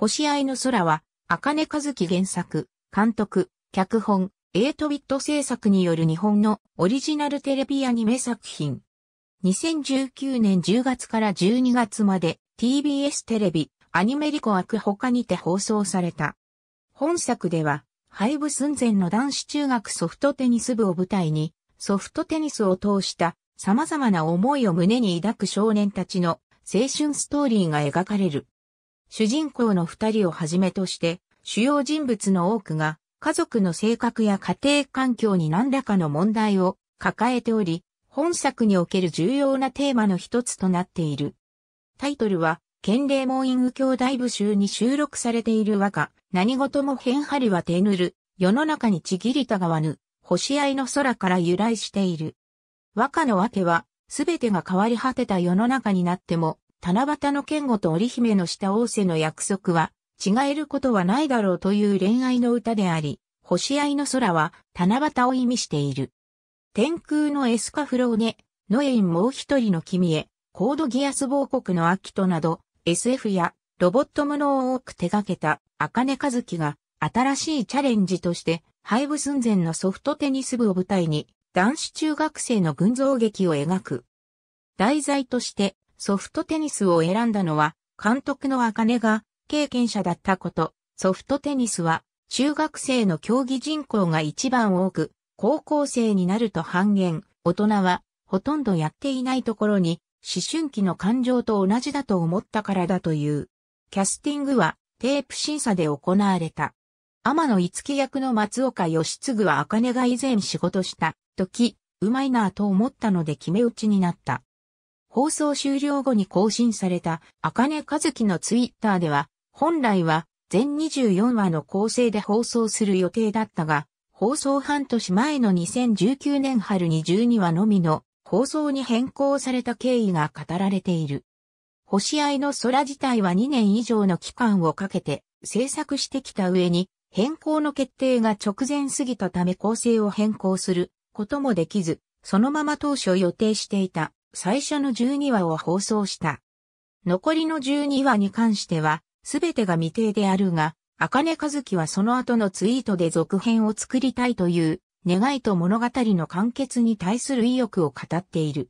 星合いの空は、茜和樹原作、監督、脚本、エイトビット制作による日本のオリジナルテレビアニメ作品。2019年10月から12月まで TBS テレビアニメリコアク他にて放送された。本作では廃部寸前の男子中学ソフトテニス部を舞台にソフトテニスを通した様々な思いを胸に抱く少年たちの青春ストーリーが描かれる。主人公の二人をはじめとして、主要人物の多くが、家族の性格や家庭環境に何らかの問題を抱えており、本作における重要なテーマの一つとなっている。タイトルは、県霊イング兄弟部集に収録されている和歌、何事も変張りは手ぬる、世の中にちぎりたがわぬ、星合いの空から由来している。和歌のわけは、すべてが変わり果てた世の中になっても、七夕の剣吾と織姫のした大瀬の約束は、違えることはないだろうという恋愛の歌であり、星合の空は七夕を意味している。天空のエスカフローネ、ノエインもう一人の君へ、コードギアス王国の秋となど、SF やロボットものを多く手掛けた、根和樹が、新しいチャレンジとして、廃部寸前のソフトテニス部を舞台に、男子中学生の群像劇を描く。題材として、ソフトテニスを選んだのは、監督の茜が経験者だったこと、ソフトテニスは中学生の競技人口が一番多く、高校生になると半減、大人はほとんどやっていないところに、思春期の感情と同じだと思ったからだという。キャスティングはテープ審査で行われた。天野五木役の松岡義継は茜が以前仕事した時、うまいなぁと思ったので決め打ちになった。放送終了後に更新された、茜和樹のツイッターでは、本来は全24話の構成で放送する予定だったが、放送半年前の2019年春に12話のみの放送に変更された経緯が語られている。星合の空自体は2年以上の期間をかけて制作してきた上に、変更の決定が直前過ぎたため構成を変更することもできず、そのまま当初予定していた最初の12話を放送した。残りの12話に関しては、すべてが未定であるが、根和樹はその後のツイートで続編を作りたいという、願いと物語の完結に対する意欲を語っている。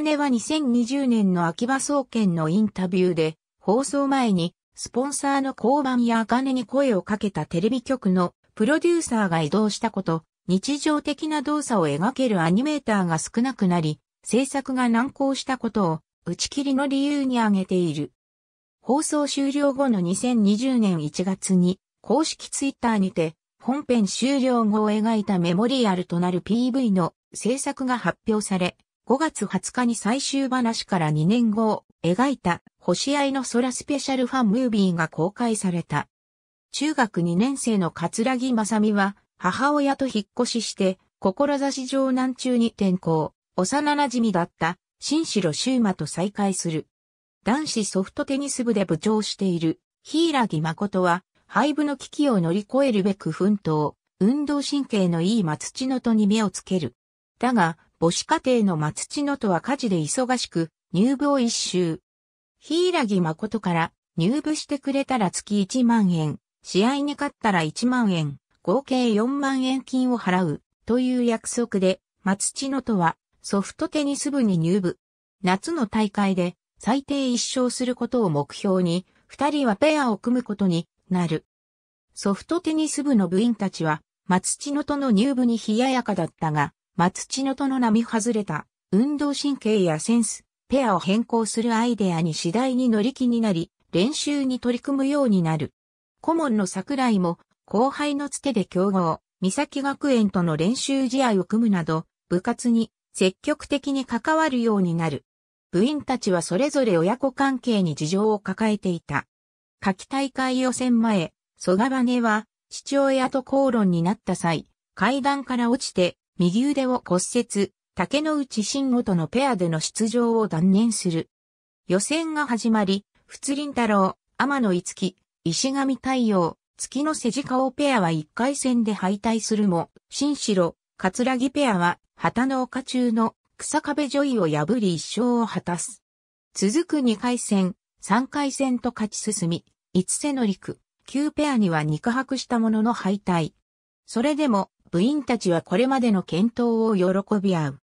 根は2020年の秋葉総研のインタビューで、放送前に、スポンサーの交番や根に声をかけたテレビ局のプロデューサーが移動したこと、日常的な動作を描けるアニメーターが少なくなり、制作が難航したことを打ち切りの理由に挙げている。放送終了後の2020年1月に公式ツイッターにて本編終了後を描いたメモリアルとなる PV の制作が発表され、5月20日に最終話から2年後を描いた星合いの空スペシャルファンムービーが公開された。中学2年生の桂木正美は母親と引っ越しして志上南中に転校。幼馴染だった新城修馬と再会する。男子ソフトテニス部で部長している柊木誠は廃部の危機を乗り越えるべく奮闘、運動神経のいい松千のとに目をつける。だが、母子家庭の松千のとは家事で忙しく、入部を一周。柊木誠から入部してくれたら月1万円、試合に勝ったら1万円、合計4万円金を払う、という約束で、松地のとはソフトテニス部に入部。夏の大会で最低一勝することを目標に、二人はペアを組むことになる。ソフトテニス部の部員たちは、松千のとの入部に冷ややかだったが、松千のとの波外れた運動神経やセンス、ペアを変更するアイデアに次第に乗り気になり、練習に取り組むようになる。顧問の桜井も後輩のつてで競合、三崎学園との練習試合を組むなど、部活に積極的に関わるようになる。部員たちはそれぞれ親子関係に事情を抱えていた。夏季大会予選前、蘇我羽は父親と口論になった際、階段から落ちて右腕を骨折、竹之内慎吾とのペアでの出場を断念する。予選が始まり、仏林太郎、天野五木、石上太陽、月の瀬地顔ペアは1回戦で敗退するも、新城、ラギペアは、旗の丘中の草壁女医を破り一勝を果たす。続く2回戦、3回戦と勝ち進み、五瀬の陸、9ペアには肉薄したものの敗退。それでも、部員たちはこれまでの健闘を喜び合う。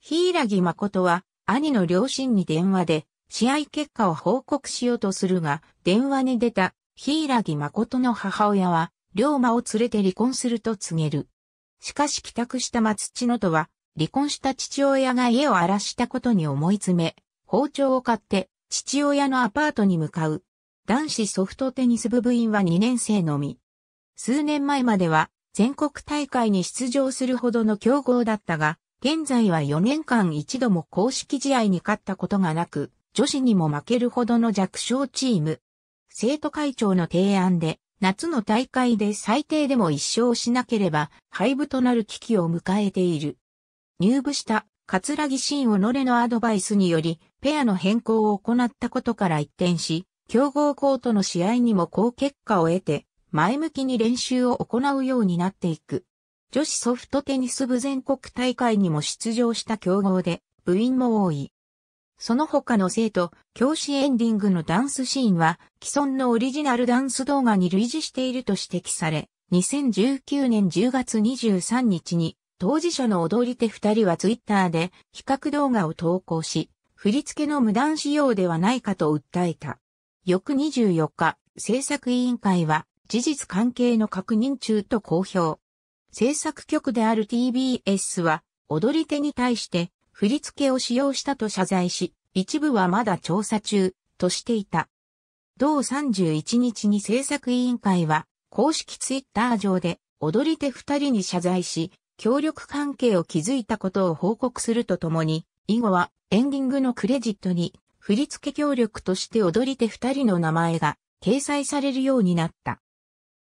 柊ギ誠は、兄の両親に電話で、試合結果を報告しようとするが、電話に出た、柊ギ誠の母親は、龍馬を連れて離婚すると告げる。しかし帰宅した松千のとは、離婚した父親が家を荒らしたことに思い詰め、包丁を買って父親のアパートに向かう。男子ソフトテニス部部員は2年生のみ。数年前までは全国大会に出場するほどの強豪だったが、現在は4年間一度も公式試合に勝ったことがなく、女子にも負けるほどの弱小チーム。生徒会長の提案で、夏の大会で最低でも1勝しなければ廃部となる危機を迎えている。入部した桂木ンをノれのアドバイスにより、ペアの変更を行ったことから一転し、強豪ートの試合にも好結果を得て、前向きに練習を行うようになっていく。女子ソフトテニス部全国大会にも出場した強豪で、部員も多い。その他の生徒、教師エンディングのダンスシーンは、既存のオリジナルダンス動画に類似していると指摘され、2019年10月23日に、当事者の踊り手2人はツイッターで比較動画を投稿し、振り付けの無断使用ではないかと訴えた。翌24日、制作委員会は、事実関係の確認中と公表。制作局である TBS は、踊り手に対して、振り付けを使用したと謝罪し、一部はまだ調査中、としていた。同31日に制作委員会は、公式ツイッター上で、踊り手二人に謝罪し、協力関係を築いたことを報告するとともに、以後はエンディングのクレジットに、振り付け協力として踊り手二人の名前が掲載されるようになった。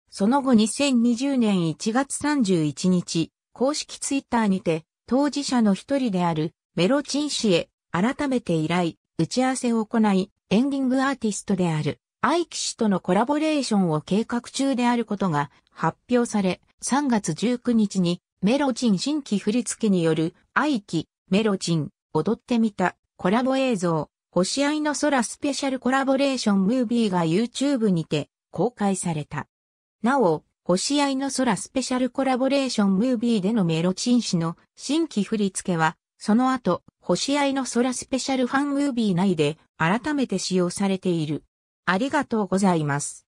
その後2020年1月31日、公式ツイッターにて、当事者の一人であるメロチン氏へ改めて依頼、打ち合わせを行い、エンディングアーティストである、アイキ氏とのコラボレーションを計画中であることが発表され、3月19日にメロチン新規振付によるアイキ、メロチン、踊ってみた、コラボ映像、星合いの空スペシャルコラボレーションムービーが YouTube にて公開された。なお、星合いの空スペシャルコラボレーションムービーでのメロチン氏の新規振付はその後、星合いの空スペシャルファンムービー内で改めて使用されている。ありがとうございます。